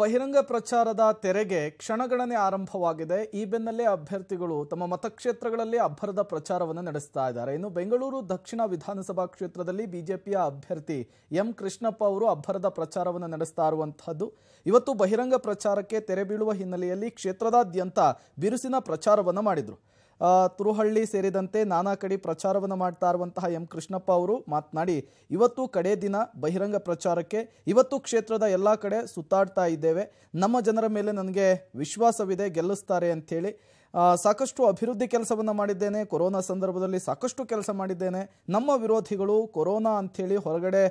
ಬಹಿರಂಗ ಪ್ರಚಾರದ ತೆರೆಗೆ ಕ್ಷಣಗಣನೆ ಆರಂಭವಾಗಿದೆ ಈ ಬೆನ್ನಲ್ಲೇ ಅಭ್ಯರ್ಥಿಗಳು ತಮ್ಮ ಮತಕ್ಷೇತ್ರಗಳಲ್ಲಿ ಅಬ್ಬರದ ಪ್ರಚಾರವನ್ನು ನಡೆಸ್ತಾ ಇದ್ದಾರೆ ಇನ್ನು ಬೆಂಗಳೂರು ದಕ್ಷಿಣ ವಿಧಾನಸಭಾ ಕ್ಷೇತ್ರದಲ್ಲಿ ಬಿಜೆಪಿಯ ಅಭ್ಯರ್ಥಿ ಎಂ ಕೃಷ್ಣಪ್ಪ ಅವರು ಅಬ್ಬರದ ಪ್ರಚಾರವನ್ನು ನಡೆಸ್ತಾ ಇರುವಂತಹದ್ದು ಇವತ್ತು ಬಹಿರಂಗ ಪ್ರಚಾರಕ್ಕೆ ತೆರೆ ಬೀಳುವ ಹಿನ್ನೆಲೆಯಲ್ಲಿ ಕ್ಷೇತ್ರದಾದ್ಯಂತ ಬಿರುಸಿನ ಪ್ರಚಾರವನ್ನು ಮಾಡಿದರು ತುರುಹಳ್ಳಿ ಸೇರಿದಂತೆ ನಾನಾ ಕಡೆ ಪ್ರಚಾರವನ್ನು ಮಾಡ್ತಾ ಇರುವಂತಹ ಎಂ ಕೃಷ್ಣಪ್ಪ ಅವರು ಮಾತನಾಡಿ ಇವತ್ತು ಕಡೆ ದಿನ ಬಹಿರಂಗ ಪ್ರಚಾರಕ್ಕೆ ಇವತ್ತು ಕ್ಷೇತ್ರದ ಎಲ್ಲ ಕಡೆ ಸುತ್ತಾಡ್ತಾ ಇದ್ದೇವೆ ನಮ್ಮ ಜನರ ಮೇಲೆ ನನಗೆ ವಿಶ್ವಾಸವಿದೆ ಗೆಲ್ಲಿಸ್ತಾರೆ ಅಂಥೇಳಿ ಸಾಕಷ್ಟು ಅಭಿವೃದ್ಧಿ ಕೆಲಸವನ್ನು ಮಾಡಿದ್ದೇನೆ ಕೊರೋನಾ ಸಂದರ್ಭದಲ್ಲಿ ಸಾಕಷ್ಟು ಕೆಲಸ ಮಾಡಿದ್ದೇನೆ ನಮ್ಮ ವಿರೋಧಿಗಳು ಕೊರೋನಾ ಅಂಥೇಳಿ ಹೊರಗಡೆ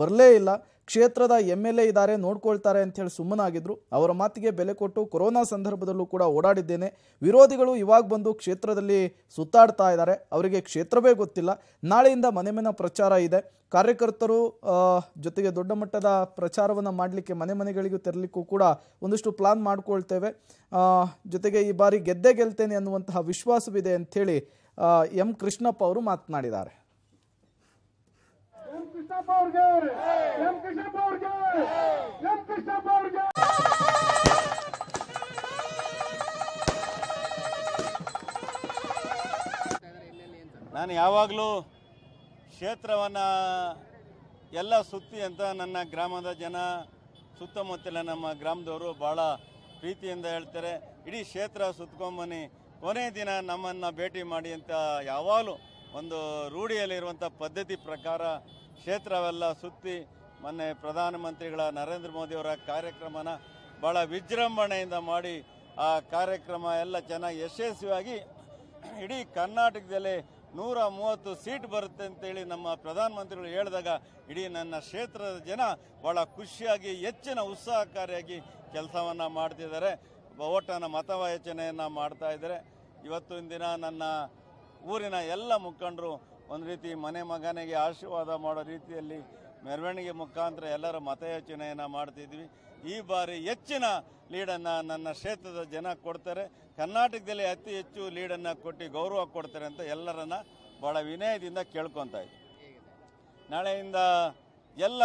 ಬರಲೇ ಇಲ್ಲ ಕ್ಷೇತ್ರದ ಎಮ್ ಎಲ್ ಎ ಇದ್ದಾರೆ ನೋಡ್ಕೊಳ್ತಾರೆ ಅಂಥೇಳಿ ಸುಮ್ಮನಾಗಿದ್ರು ಅವರ ಮಾತಿಗೆ ಬೆಲೆ ಕೊಟ್ಟು ಕೊರೋನಾ ಸಂದರ್ಭದಲ್ಲೂ ಕೂಡ ಓಡಾಡಿದ್ದೇನೆ ವಿರೋಧಿಗಳು ಇವಾಗ ಬಂದು ಕ್ಷೇತ್ರದಲ್ಲಿ ಸುತ್ತಾಡ್ತಾ ಇದ್ದಾರೆ ಅವರಿಗೆ ಕ್ಷೇತ್ರವೇ ಗೊತ್ತಿಲ್ಲ ನಾಳೆಯಿಂದ ಮನೆ ಮನೆ ಪ್ರಚಾರ ಇದೆ ಕಾರ್ಯಕರ್ತರು ಜೊತೆಗೆ ದೊಡ್ಡ ಮಟ್ಟದ ಪ್ರಚಾರವನ್ನು ಮಾಡಲಿಕ್ಕೆ ಮನೆ ಮನೆಗಳಿಗೂ ತೆರಲಿಕ್ಕೂ ಕೂಡ ಒಂದಿಷ್ಟು ಪ್ಲಾನ್ ಮಾಡಿಕೊಳ್ತೇವೆ ಜೊತೆಗೆ ಈ ಬಾರಿ ಗೆದ್ದೆ ಗೆದ್ದೇ ಗೆಲ್ತೇನೆ ಅನ್ನುವಂತಹ ವಿಶ್ವಾಸವಿದೆ ಹೇಳಿ ಎಂ ಕೃಷ್ಣಪ್ಪ ಅವರು ಮಾತನಾಡಿದ್ದಾರೆ ನಾನು ಯಾವಾಗಲೂ ಕ್ಷೇತ್ರವನ್ನ ಎಲ್ಲ ಸುತ್ತಿ ಅಂತ ನನ್ನ ಗ್ರಾಮದ ಜನ ಸುತ್ತಮುತ್ತಲ ನಮ್ಮ ಗ್ರಾಮದವರು ಭಾಳ ಪ್ರೀತಿಯಿಂದ ಹೇಳ್ತಾರೆ ಇಡೀ ಕ್ಷೇತ್ರ ಸುತ್ಕೊಂಬನ್ನಿ ಕೊನೆ ದಿನ ನಮ್ಮನ್ನು ಭೇಟಿ ಮಾಡಿ ಅಂತ ಯಾವಾಗಲೂ ಒಂದು ರೂಢಿಯಲ್ಲಿರುವಂಥ ಪದ್ಧತಿ ಪ್ರಕಾರ ಕ್ಷೇತ್ರವೆಲ್ಲ ಸುತ್ತಿ ಮೊನ್ನೆ ಪ್ರಧಾನಮಂತ್ರಿಗಳ ನರೇಂದ್ರ ಮೋದಿಯವರ ಕಾರ್ಯಕ್ರಮನ ಭಾಳ ವಿಜೃಂಭಣೆಯಿಂದ ಮಾಡಿ ಆ ಕಾರ್ಯಕ್ರಮ ಎಲ್ಲ ಚೆನ್ನಾಗಿ ಯಶಸ್ವಿಯಾಗಿ ಇಡೀ ಕರ್ನಾಟಕದಲ್ಲಿ ನೂರ ಮೂವತ್ತು ಸೀಟ್ ಬರುತ್ತೆ ಅಂತೇಳಿ ನಮ್ಮ ಪ್ರಧಾನಮಂತ್ರಿಗಳು ಹೇಳಿದಾಗ ಇಡೀ ನನ್ನ ಕ್ಷೇತ್ರದ ಜನ ಭಾಳ ಖುಷಿಯಾಗಿ ಹೆಚ್ಚಿನ ಉತ್ಸಾಹಕಾರಿಯಾಗಿ ಕೆಲಸವನ್ನು ಮಾಡ್ತಿದ್ದಾರೆ ಓಟನ ಮತವಾಚನೆಯನ್ನು ಮಾಡ್ತಾ ಇದ್ದಾರೆ ಇವತ್ತಿನ ದಿನ ನನ್ನ ಊರಿನ ಎಲ್ಲ ಮುಖಂಡರು ಒಂದು ರೀತಿ ಮನೆ ಮಗನಿಗೆ ಆಶೀರ್ವಾದ ಮಾಡೋ ರೀತಿಯಲ್ಲಿ ಮೆರವಣಿಗೆ ಮುಖಾಂತರ ಎಲ್ಲರ ಮತಯಾಚನೆಯನ್ನು ಮಾಡ್ತಿದ್ವಿ ಈ ಬಾರಿ ಹೆಚ್ಚಿನ ಲೀಡನ್ನು ನನ್ನ ಕ್ಷೇತ್ರದ ಜನ ಕೊಡ್ತಾರೆ ಕರ್ನಾಟಕದಲ್ಲಿ ಅತಿ ಹೆಚ್ಚು ಲೀಡನ್ನು ಕೊಟ್ಟು ಗೌರವ ಕೊಡ್ತಾರೆ ಅಂತ ಎಲ್ಲರನ್ನ ಭಾಳ ವಿನಯದಿಂದ ಕೇಳ್ಕೊತಾ ಇದ್ದೀವಿ ನಾಳೆಯಿಂದ ಎಲ್ಲ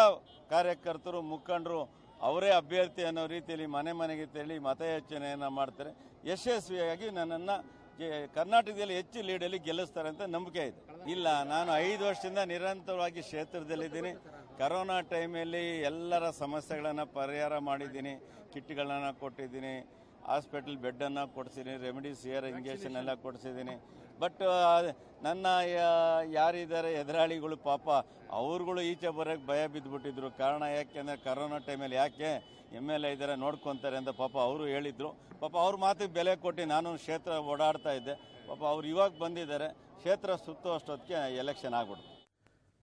ಕಾರ್ಯಕರ್ತರು ಮುಖಂಡರು ಅವರೇ ಅಭ್ಯರ್ಥಿ ಅನ್ನೋ ರೀತಿಯಲ್ಲಿ ಮನೆ ಮನೆಗೆ ತೆರಳಿ ಮತಯಾಚನೆಯನ್ನು ಮಾಡ್ತಾರೆ ಯಶಸ್ವಿಯಾಗಿ ನನ್ನನ್ನು ಕರ್ನಾಟಕದಲ್ಲಿ ಹೆಚ್ಚು ಲೀಡಲ್ಲಿ ಗೆಲ್ಲಿಸ್ತಾರೆ ಅಂತ ನಂಬಿಕೆ ಇದೆ ಇಲ್ಲ ನಾನು ಐದು ವರ್ಷದಿಂದ ನಿರಂತರವಾಗಿ ಕ್ಷೇತ್ರದಲ್ಲಿದ್ದೀನಿ ಕರೋನಾ ಟೈಮಲ್ಲಿ ಎಲ್ಲರ ಸಮಸ್ಯೆಗಳನ್ನು ಪರಿಹಾರ ಮಾಡಿದ್ದೀನಿ ಕಿಟ್ಗಳನ್ನು ಕೊಟ್ಟಿದ್ದೀನಿ ಹಾಸ್ಪಿಟಲ್ ಬೆಡ್ಡನ್ನು ಕೊಡಿಸಿದ್ದೀನಿ ರೆಮಿಡಿಸಿಯರ್ ಇಂಜೆಕ್ಷನ್ ಎಲ್ಲ ಕೊಡಿಸಿದ್ದೀನಿ ಬಟ್ ನನ್ನ ಯಾರಿದ್ದಾರೆ ಎದುರಾಳಿಗಳು ಪಾಪ ಅವ್ರುಗಳು ಈಚೆ ಬರೋಕ್ಕೆ ಭಯ ಬಿದ್ದುಬಿಟ್ಟಿದ್ರು ಕಾರಣ ಯಾಕೆಂದರೆ ಕರೋನಾ ಟೈಮಲ್ಲಿ ಯಾಕೆ ಎಮ್ ಎಲ್ ಎ ಇದ್ದಾರೆ ನೋಡ್ಕೊತಾರೆ ಅಂತ ಪಾಪ ಅವರು ಹೇಳಿದರು ಪಾಪ ಅವ್ರ ಮಾತಿಗೆ ಬೆಲೆ ಕೊಟ್ಟು ನಾನು ಕ್ಷೇತ್ರ ಓಡಾಡ್ತಾ ಇದ್ದೆ ಪಾಪ ಅವ್ರು ಇವಾಗ ಬಂದಿದ್ದಾರೆ ಕ್ಷೇತ್ರ ಸುತ್ತೋ ಅಷ್ಟೊತ್ತಿಗೆ ಎಲೆಕ್ಷನ್ ಆಗ್ಬಿಡ್ತು